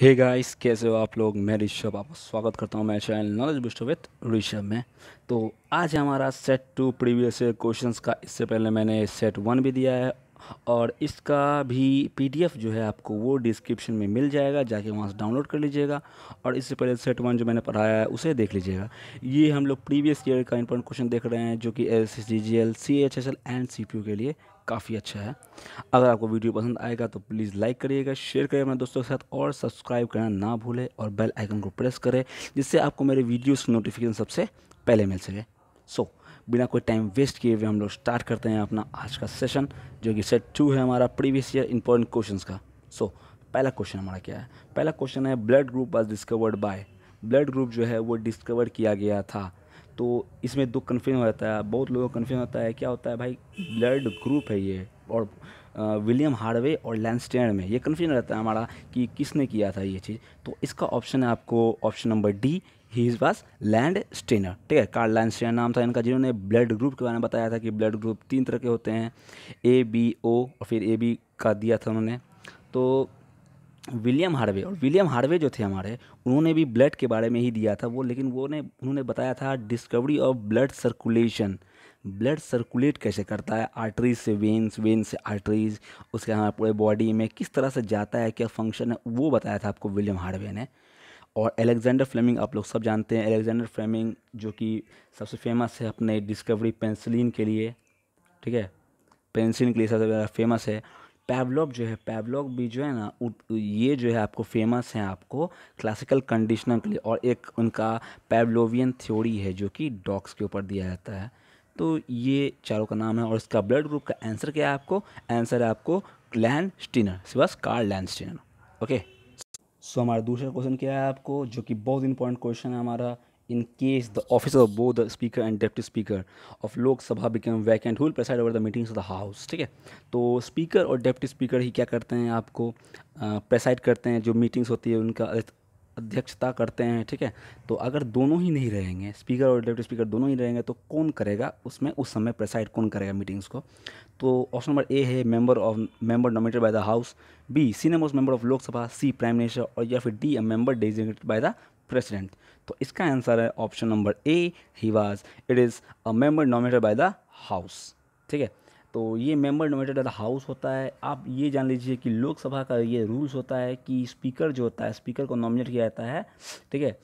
hey guys कैसे हो आप लोग मैं ऋषभ आपका स्वागत करता हूँ मैं channel knowledge boost with Rishabh में तो आज हमारा सेट टू प्रीवियस क्वेश्चन का इससे पहले मैंने सेट वन भी दिया है और इसका भी पीडीएफ जो है आपको वो डिस्क्रिप्शन में मिल जाएगा जाके वहाँ से डाउनलोड कर लीजिएगा और इससे पहले सेट वन जो मैंने पढ़ाया है उसे देख लीजिएगा ये हम लोग प्रीवियस ईयर का इंपॉर्टेंट क्वेश्चन देख रहे हैं जो कि S S D G L C H S L and C P U के लिए काफ़ी अच्छा है अगर आपको वीडियो पसंद आएगा तो प्लीज़ लाइक करिएगा शेयर करिए अपने दोस्तों के साथ और सब्सक्राइब करना ना भूलें और बेल आइकन को प्रेस करें जिससे आपको मेरे वीडियोज़ की नोटिफिकेशन सबसे पहले मिल सके सो so, बिना कोई टाइम वेस्ट किए हुए हम लोग स्टार्ट करते हैं अपना आज का सेशन जो कि सेट टू है हमारा प्रीवियस ईयर इंपॉर्टेंट क्वेश्चन का सो so, पहला क्वेश्चन हमारा क्या है पहला क्वेश्चन है blood group was discovered by blood group जो है वो डिस्कवर किया गया था तो इसमें दो कन्फ्यूजन हो जाता है बहुत लोगों को कन्फ्यूजन होता है क्या होता है भाई ब्लड ग्रुप है ये और विलियम हार्डवे और लैंडस्टेन में ये कन्फ्यूजन रहता है हमारा कि किसने किया था ये चीज़ तो इसका ऑप्शन है आपको option number D he is was Landsteiner ठीक है कार्ड लैंड स्टेनर नाम था इनका जिन्होंने ब्लड ग्रुप के बारे में बताया था कि ब्लड ग्रुप तीन तरह के होते हैं ए बी ओ और फिर ए बी का दिया था उन्होंने तो विलियम हार्वे और विलियम हार्वे जो थे हमारे उन्होंने भी ब्लड के बारे में ही दिया था वो लेकिन वो ने उन्होंने बताया था discovery of blood circulation blood circulate कैसे करता है आर्टरीज से वेंस वेन्स से आर्टरीज उसके हमारे पूरे बॉडी में किस तरह से जाता है क्या फंक्शन है वो बताया था आपको विलियम हार्वे ने और एलेक्जेंडर फ्लेमिंग आप लोग सब जानते हैं एलेक्जेंडर फ्लेमिंग जो कि सबसे फेमस है अपने डिस्कवरी पेंसिलिन के लिए ठीक है पेंसिलिन के लिए सबसे ज़्यादा फेमस है पैवलॉग जो है पैवलॉग भी जो है ना ये जो है आपको फेमस है आपको क्लासिकल कंडीशनर के लिए और एक उनका पैवलोवियन थ्योरी है जो कि डॉग्स के ऊपर दिया जाता है तो ये चारों का नाम है और इसका ब्लड ग्रुप का आंसर क्या है आपको आंसर है आपको लैंड स्टिनर सिवास कार लैंड स्टिनर ओके सो हमारा दूसरा क्वेश्चन क्या है आपको जो कि बहुत इंपॉर्टेंट क्वेश्चन है हमारा in case the office of both the speaker and deputy speaker of Lok Sabha become vacant who will preside over the meetings of the house ठीक है तो speaker और deputy speaker ही क्या करते हैं आपको प्रेसाइड करते हैं जो मीटिंग्स होती है उनका अध्यक्षता करते हैं ठीक है तो अगर दोनों ही नहीं रहेंगे स्पीकर और डेप्टी स्पीकर दोनों ही रहेंगे तो कौन करेगा उसमें उस समय प्रेसाइड कौन करेगा मीटिंग्स को तो ऑप्शन नंबर ए है member of member nominated by the house B senior most member of Loksabha C prime minister और या फिर D a member designated by the president तो इसका आंसर है option number A he was it is a member nominated by the house ठीक है तो ये member nominated by the house होता है आप ये जान लीजिए कि लोकसभा का ये रूल्स होता है कि स्पीकर जो होता है स्पीकर को नॉमिनेट किया जाता है ठीक है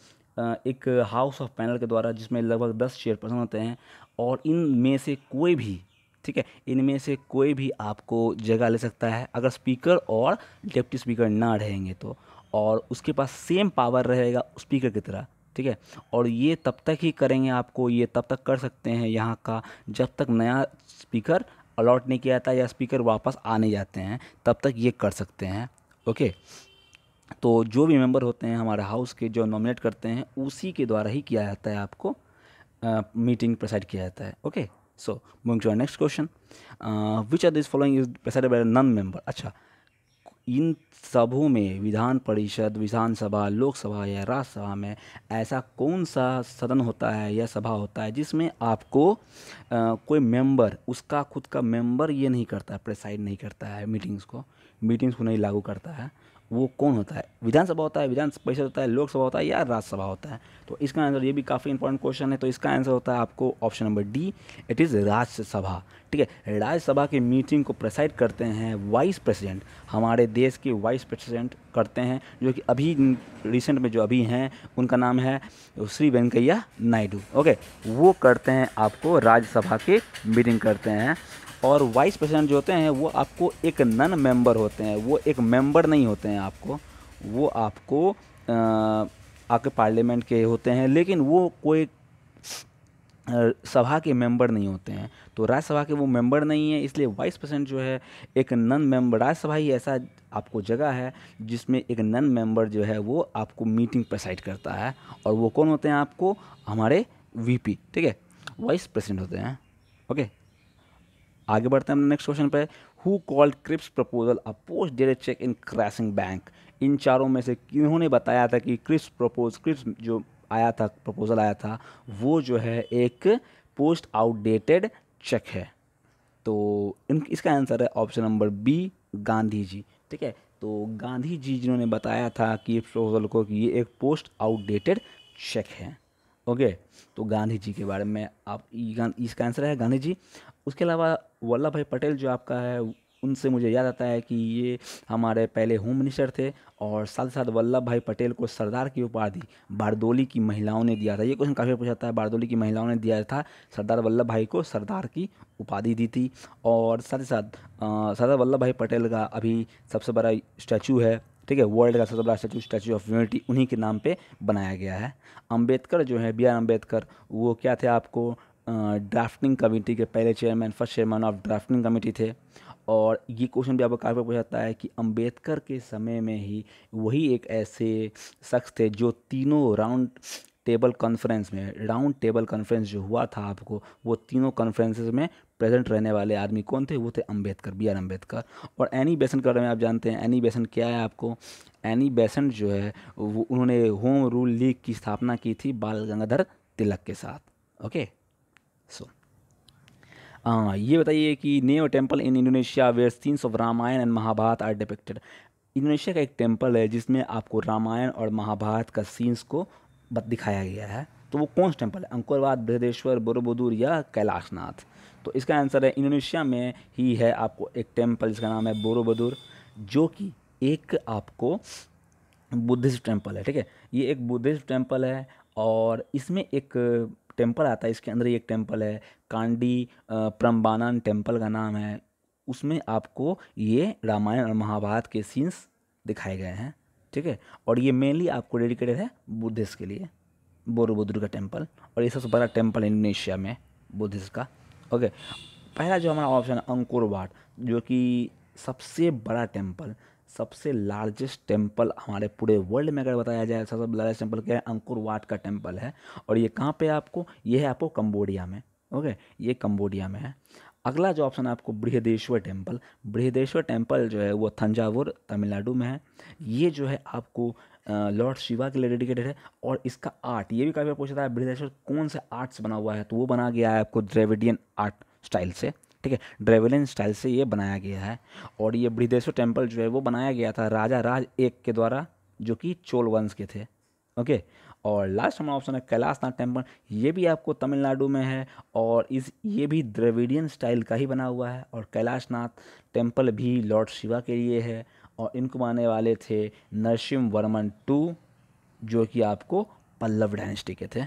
एक हाउस ऑफ पैनल के द्वारा जिसमें लगभग दस चेयरपर्सन होते हैं और इनमें से कोई भी ठीक है इनमें से कोई भी आपको जगह ले सकता है अगर स्पीकर और डिप्टी स्पीकर ना रहेंगे तो और उसके पास सेम पावर रहेगा स्पीकर की तरह ठीक है और ये तब तक ही करेंगे आपको ये तब तक कर सकते हैं यहाँ का जब तक नया स्पीकर अलॉट नहीं किया जाता या स्पीकर वापस आ नहीं जाते हैं तब तक ये कर सकते हैं ओके तो जो भी मेंबर होते हैं हमारे हाउस के जो नॉमिनेट करते हैं उसी के द्वारा ही किया जाता है आपको मीटिंग प्रसाइड किया जाता है okay so moving to next question which are this following is presided by non member अच्छा इन सभों में विधान परिषद विधानसभा लोकसभा या राज्यसभा में ऐसा कौन सा सदन होता है या सभा होता है जिसमें आपको आ, कोई मेंबर उसका खुद का मेंबर ये नहीं करता है प्रेसाइड नहीं करता है मीटिंग्स को मीटिंग्स को नहीं लागू करता है वो कौन होता है विधानसभा होता है विधान परिषद होता है लोकसभा होता है या राज्यसभा होता है तो इसका आंसर ये भी काफ़ी इंपॉर्टेंट क्वेश्चन है तो इसका आंसर होता है आपको option number D it is Rajyasabha ठीक है राज्यसभा की मीटिंग को प्रेसाइड करते हैं वाइस प्रेसिडेंट हमारे देश के वाइस प्रेसिडेंट करते हैं जो कि अभी रिसेंट में जो अभी हैं उनका नाम है श्री वेंकैया नायडू ओके वो करते हैं आपको राज्यसभा के मीटिंग करते हैं और वाइस प्रेसिडेंट जो होते हैं वो आपको एक नन मेंबर होते हैं वो एक मेंबर नहीं होते हैं आपको वो आपको आपके पार्लियामेंट के होते हैं लेकिन वो कोई सभा के मेंबर नहीं होते हैं तो राज्यसभा के वो मेंबर नहीं है इसलिए वाइस प्रेसिडेंट जो है एक नन मेंबर राज्यसभा ही ऐसा आपको जगह है जिसमें एक नन मेंबर जो है वो आपको मीटिंग प्रसाइड करता है और वो कौन होते हैं आपको हमारे वीपी ठीक है वाइस प्रेसिडेंट होते हैं ओके आगे बढ़ते हैं नेक्स्ट क्वेश्चन पे who called Cripps proposal a post dated cheque in crashing bank इन चारों में से इन्होंने बताया था कि क्रिप्स प्रपोज क्रिप्स जो आया था प्रपोजल आया था वो जो है एक पोस्ट आउटडेटेड चेक है तो इन इसका आंसर है option number B Gandhi ji ठीक है तो गांधी जी जिन्होंने बताया था कि प्रपोजल को कि ये एक पोस्ट आउटडेटेड चेक है ओके तो गांधी जी के बारे में आप इसका आंसर है गांधी जी उसके अलावा वल्लभ भाई पटेल जो आपका है उनसे मुझे याद आता है कि ये हमारे पहले होम मिनिस्टर थे और साथ ही साथ वल्लभ भाई पटेल को सरदार की उपाधि बारदोली की महिलाओं ने दिया था ये क्वेश्चन काफ़ी पूछा था बारदोली की महिलाओं ने दिया था सरदार वल्लभ भाई को सरदार की उपाधि दी थी और साथ ही साथ सरदार वल्लभ भाई पटेल का अभी सबसे बड़ा स्टैचू है ठीक है वर्ल्ड का सबसे बड़ा स्टैचू स्टैचू ऑफ यूनिटी उन्हीं के नाम पर बनाया गया है अम्बेडकर जो है बी आर अम्बेडकर वो क्या थे आपको ड्राफ्टिंग कमेटी के पहले chairman first chairman of drafting committee थे और ये क्वेश्चन भी आपको काफ़ी पूछा जाता है कि अंबेडकर के समय में ही वही एक ऐसे शख्स थे जो तीनों राउंड टेबल कॉन्फ्रेंस में राउंड टेबल कॉन्फ्रेंस जो हुआ था आपको वो तीनों कॉन्फ्रेंसेस में प्रेजेंट रहने वाले आदमी कौन थे वो थे अंबेडकर बी आर अम्बेडकर और एनी बेसेंट के बारे में आप जानते हैं एनी बेसेंट क्या है आपको एनी बेसेंट जो है वो उन्होंने होम रूल लीग की स्थापना की थी बाल गंगाधर तिलक के साथ ओके सो so, ये बताइए कि name temple in Indonesia where scenes of Ramayan and Mahabharat are depicted Indonesia का एक टेम्पल है जिसमें आपको रामायण और महाभारत का सीन्स को दिखाया गया है तो वो कौन सा टेम्पल है अंकुरवाद बृहदेश्वर बोरोबुदूर या कैलाशनाथ तो इसका आंसर है इंडोनेशिया में ही है आपको एक टेम्पल जिसका नाम है बोरोबदुर जो कि एक आपको बुद्धिस्ट टेम्पल है ठीक है ये एक बुद्धिस्ट टेम्पल है और इसमें एक टेम्पल आता है इसके अंदर ही एक टेम्पल है कांडी प्रम्बानन टेम्पल का नाम है उसमें आपको ये रामायण और महाभारत के सीन्स दिखाए गए हैं ठीक है और ये मेनली आपको डेडिकेटेड है बुद्धिस्ट के लिए बोरोबुद्र का टेम्पल और ये सबसे बड़ा टेम्पल है इंडोनेशिया में बुद्धिस्ट का ओके पहला जो हमारा ऑप्शन है अंकुर जो कि सबसे बड़ा टेम्पल सबसे लार्जेस्ट टेम्पल हमारे पूरे वर्ल्ड में अगर बताया जाए सबसे लार्जेस्ट टेम्पल क्या है अंकुर वाट का टेम्पल है और ये कहाँ पे आपको ये है आपको कम्बोडिया में ओके ये कम्बोडिया में है अगला जो ऑप्शन है आपको बृहदेश्वर टेम्पल बृहदेश्वर टेम्पल जो है वो थंजावुर तमिलनाडु में है ये जो है आपको लॉर्ड शिवा के लिए डेडिकेटेड है और इसका आर्ट ये भी काफ़ी पूछा था बृहदेश्वर कौन से आर्ट्स बना हुआ है तो वो बना गया है आपको द्रेविडियन आर्ट स्टाइल से ठीक है ड्रेवलिन स्टाइल से ये बनाया गया है और ये बृहदेश्वर टेम्पल जो है वो बनाया गया था राजा राज एक के द्वारा जो कि चोल वंश के थे ओके और लास्ट हमारा ऑप्शन है कैलाशनाथ टेम्पल ये भी आपको तमिलनाडु में है और इस ये भी द्रविडियन स्टाइल का ही बना हुआ है और कैलाशनाथ टेम्पल भी लॉर्ड शिवा के लिए है और इनको माने वाले थे नरसिम वर्मन टू जो कि आपको पल्लव डायनेस्टी के थे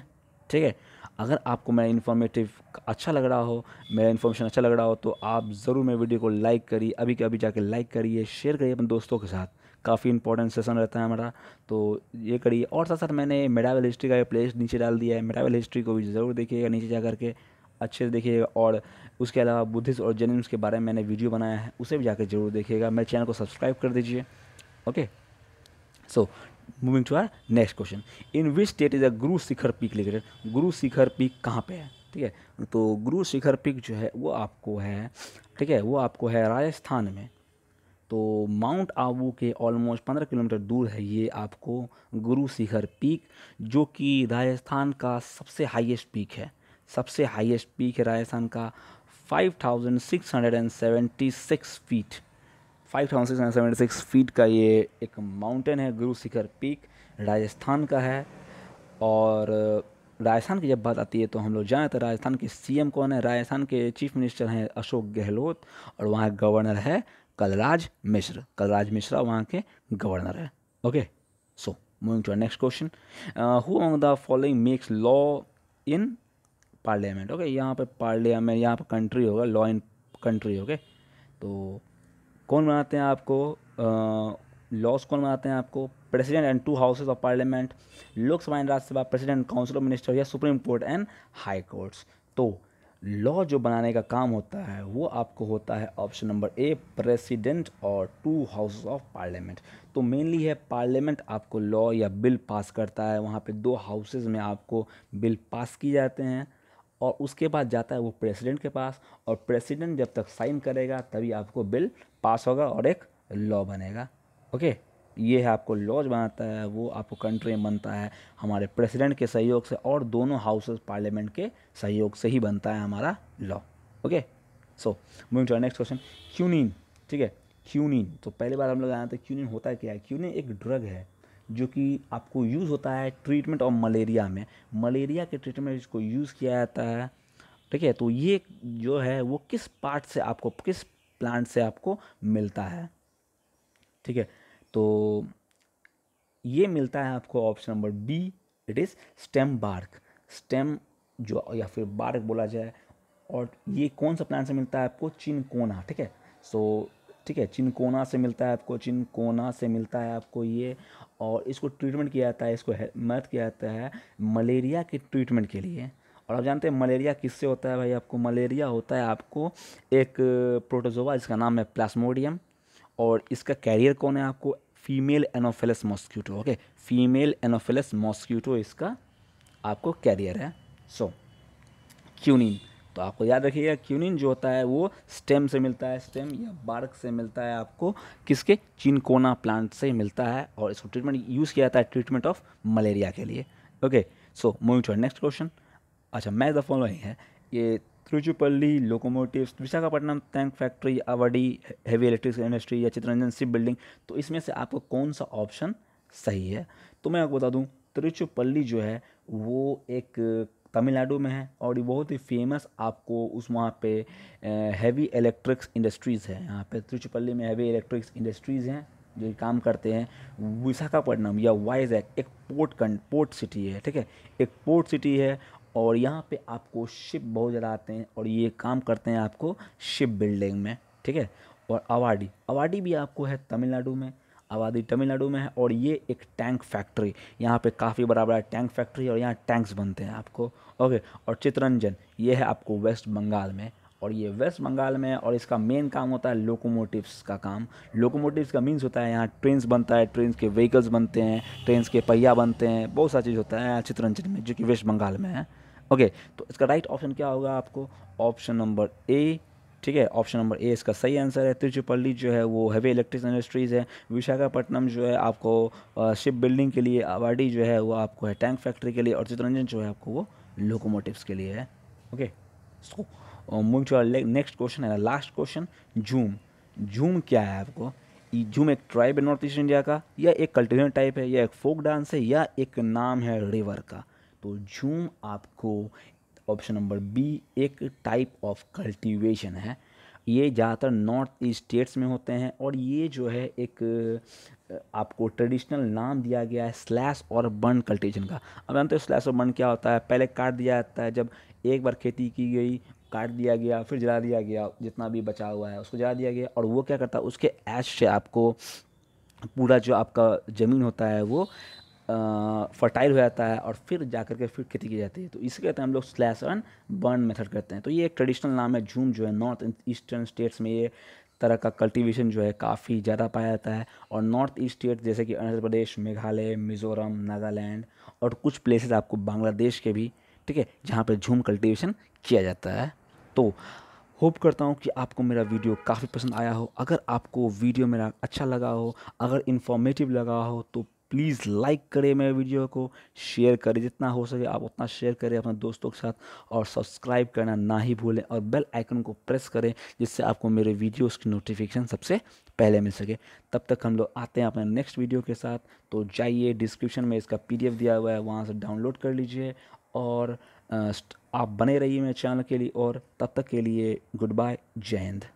ठीक है अगर आपको मेरा इन्फॉर्मेटिव अच्छा लग रहा हो मेरा इन्फॉर्मेशन अच्छा लग रहा हो तो आप ज़रूर मेरे वीडियो को लाइक करिए अभी के अभी जाके लाइक करिए शेयर करिए अपने दोस्तों के साथ काफ़ी इंपॉर्टेंट सेशन रहता है हमारा तो ये करिए और साथ साथ मैंने मेडावल हिस्ट्री का प्लेस नीचे डाल दिया है मेडावल हिस्ट्री को भी ज़रूर देखिएगा नीचे जा करके अच्छे से देखिएगा और उसके अलावा बुद्धिस्ट और जैनिम्स के बारे में मैंने वीडियो बनाया है उसे भी जाकर जरूर देखिएगा मेरे चैनल को सब्सक्राइब कर दीजिए okay so moving to our next question in which state is a Guru Shikhar peak लिखिए गुरु शिखर पीक कहाँ पे है ठीक है तो गुरु शिखर पीक जो है वो आपको है ठीक है वो आपको है राजस्थान में तो माउंट आबू के ऑलमोस्ट पंद्रह किलोमीटर दूर है ये आपको गुरु शिखर पीक जो कि राजस्थान का सबसे हाईएस्ट पीक है सबसे हाईएस्ट पीक है राजस्थान का five thousand six hundred and seventy six feet 5676 feet का ये एक माउंटेन है गुरु शिखर पीक राजस्थान का है और राजस्थान की जब बात आती है तो हम लोग जाएँ तो राजस्थान के सीएम कौन है राजस्थान के चीफ मिनिस्टर हैं अशोक गहलोत और वहाँ गवर्नर है कलराज मिश्र कलराज मिश्रा वहाँ के गवर्नर है okay so moving to next question who on the following makes law in parliament okay यहाँ पे पार्लियामेंट यहाँ पे कंट्री होगा लॉ इन कंट्री ओके तो कौन बनाते हैं आपको लॉस कौन बनाते हैं आपको president and two houses of parliament Loksabha and Rajyasabha president council of minister या supreme court and high courts तो लॉ जो बनाने का काम होता है वो आपको होता है ऑप्शन नंबर ए प्रेसिडेंट और टू हाउसेस ऑफ पार्लियामेंट तो मेनली है पार्लियामेंट आपको लॉ या बिल पास करता है वहाँ पे दो हाउसेज में आपको बिल पास किए जाते हैं और उसके बाद जाता है वो प्रेसिडेंट के पास और प्रेसिडेंट जब तक साइन करेगा तभी आपको बिल पास होगा और एक लॉ बनेगा ओके ये है आपको लॉज बनाता है वो आपको कंट्री में बनता है हमारे प्रेसिडेंट के सहयोग से और दोनों हाउसेस पार्लियामेंट के सहयोग से ही बनता है हमारा law okay so moving to next question quinine ठीक है क्यूनिन तो पहली बार हम लोग आए थे क्यूनिन तो होता क्या है क्यूनिन एक ड्रग है जो कि आपको यूज़ होता है ट्रीटमेंट ऑफ मलेरिया में मलेरिया के ट्रीटमेंट इसको यूज़ किया जाता है ठीक है तो ये जो है वो किस पार्ट से आपको किस प्लांट से आपको मिलता है ठीक है तो ये मिलता है आपको option number B it is stem bark stem जो या फिर बार्क बोला जाए और ये कौन सा प्लांट से मिलता है आपको चिनकोना ठीक है सो ठीक है चिनकोना से मिलता है आपको चिनकोना से मिलता है आपको ये और इसको ट्रीटमेंट किया जाता है इसको मदद किया जाता है मलेरिया के ट्रीटमेंट के लिए और आप जानते हैं मलेरिया किससे होता है भाई आपको मलेरिया होता है आपको एक प्रोटोजोवा जिसका नाम है प्लास्मोडियम और इसका कैरियर कौन है आपको female anopheles mosquito okay female anopheles mosquito इसका आपको कैरियर है सो so, क्यूनिन तो आपको याद रखिएगा क्यूनिन जो होता है वो स्टेम से मिलता है स्टेम या बार्क से मिलता है आपको किसके चिनकोना प्लांट से मिलता है और इसको ट्रीटमेंट यूज़ किया जाता है ट्रीटमेंट ऑफ मलेरिया के लिए okay so moving to next question अच्छा मैं द फॉलोइंग है ये Trichupalli locomotive Visakhapatnam tank factory Avadi heavy electric industry या चित्ररंजन शिप बिल्डिंग तो इसमें से आपको कौन सा ऑप्शन सही है तो मैं आपको बता दूँ त्रिचुपल्ली जो है वो एक तमिलनाडु में है और ये बहुत ही फेमस आपको उस वहाँ पे हैवी इलेक्ट्रिक्स इंडस्ट्रीज़ है यहाँ पे त्रिचुपल्ली में हैवी इलेक्ट्रिक्स इंडस्ट्रीज़ हैं जो काम करते हैं विशाखापट्टनम या वाइजैक एक पोर्ट कं पोर्ट सिटी है ठीक है एक पोर्ट सिटी है और यहाँ पे आपको शिप बहुत ज़्यादा आते हैं और ये काम करते हैं आपको शिप बिल्डिंग में ठीक है और अवाडी अवाडी भी आपको है तमिलनाडु में आबादी तमिलनाडु में है और ये एक टैंक फैक्ट्री यहाँ पे काफ़ी बड़ा बड़ा टैंक फैक्ट्री और यहाँ टैंक्स बनते हैं आपको ओके और चित्रंजन ये है आपको वेस्ट बंगाल में और ये वेस्ट बंगाल में और इसका मेन काम होता है लोकोमोटिव्स का काम लोकोमोटिव्स का मीन्स होता है यहाँ ट्रेन्स बनता है ट्रेन्स के व्हीकल्स बनते हैं ट्रेन्स के पहिया बनते हैं बहुत सारी चीज़ होता है चित्रंजन में जो कि वेस्ट बंगाल में है ओके तो इसका राइट ऑप्शन क्या होगा आपको ऑप्शन नंबर ए ठीक है ऑप्शन नंबर ए इसका सही आंसर है तिरचुपल्ली जो है वो हैवी इलेक्ट्रिक इंडस्ट्रीज़ है विशाखापट्टनम जो है आपको शिप बिल्डिंग के लिए आवाडी जो है वो आपको है टैंक फैक्ट्री के लिए और चित्रंजन जो है आपको वो लोकोमोटिव्स के लिए है ओके नेक्स्ट क्वेश्चन है लास्ट क्वेश्चन झूम झूम क्या है आपको झूम e, एक ट्राइब है नॉर्थ ईस्ट इंडिया का या एक कल्टीजन टाइप है या एक फोक डांस है या एक नाम है रिवर का तो झूम आपको ऑप्शन नंबर बी एक टाइप ऑफ कल्टीवेशन है ये ज़्यादातर नॉर्थ ईस्ट स्टेट्स में होते हैं और ये जो है एक आपको ट्रेडिशनल नाम दिया गया है स्लैश और बर्न कल्टीवेशन का अब जानते हो स्लैश और बर्न क्या होता है पहले काट दिया जाता है जब एक बार खेती की गई काट दिया गया फिर जला दिया गया जितना भी बचा हुआ है उसको जला दिया गया और वो क्या करता है उसके ऐश से आपको पूरा जो आपका ज़मीन होता है वो फर्टाइल हो जाता है और फिर जा करके फिर खेती की जाती है तो इसे कहते हैं हम लोग स्लैश एंड बर्न मेथड करते हैं तो ये एक ट्रेडिशनल नाम है झूम जो है नॉर्थ ईस्टर्न स्टेट्स में ये तरह का कल्टीवेशन जो है काफ़ी ज़्यादा पाया जाता है और नॉर्थ ईस्ट स्टेट जैसे कि अरुणाचल प्रदेश मेघालय मिजोरम नागालैंड और कुछ प्लेसेस आपको बांग्लादेश के भी ठीक है जहाँ पर झूम कल्टीवेशन किया जाता है तो होप करता हूँ कि आपको मेरा वीडियो काफ़ी पसंद आया हो अगर आपको वीडियो मेरा अच्छा लगा हो अगर इन्फॉर्मेटिव लगा हो तो प्लीज़ लाइक करें मेरे वीडियो को शेयर करें जितना हो सके आप उतना शेयर करें अपने दोस्तों के साथ और सब्सक्राइब करना ना ही भूलें और बेल आइकन को प्रेस करें जिससे आपको मेरे वीडियोज़ की नोटिफिकेशन सबसे पहले मिल सके तब तक हम लोग आते हैं अपने नेक्स्ट वीडियो के साथ तो जाइए डिस्क्रिप्शन में इसका पी दिया हुआ है वहाँ से डाउनलोड कर लीजिए और आप बने रहिए मेरे चैनल के लिए और तब तक के लिए गुड बाय जय हिंद